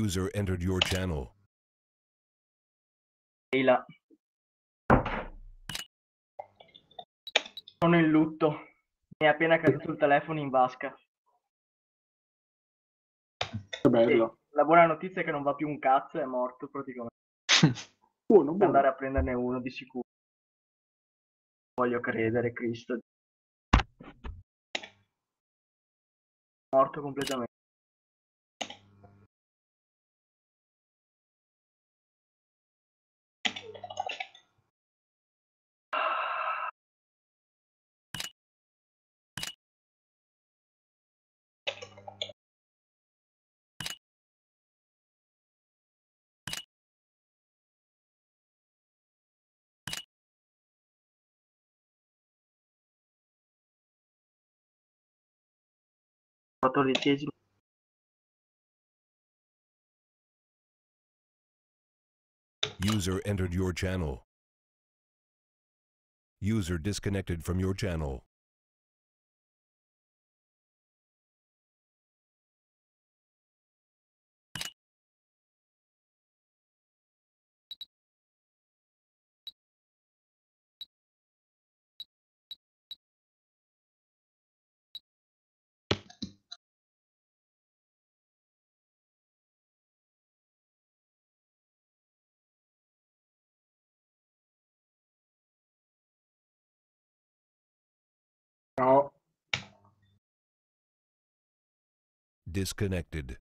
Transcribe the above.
User entered your channel. Sono in lutto. Mi è appena caduto il telefono in vasca. Che bello. E la buona notizia è che non va più un cazzo, è morto praticamente. buono, buono. Andare a prenderne uno di sicuro. Voglio credere, Cristo. Morto completamente. User entered your channel. User disconnected from your channel. Disconnected.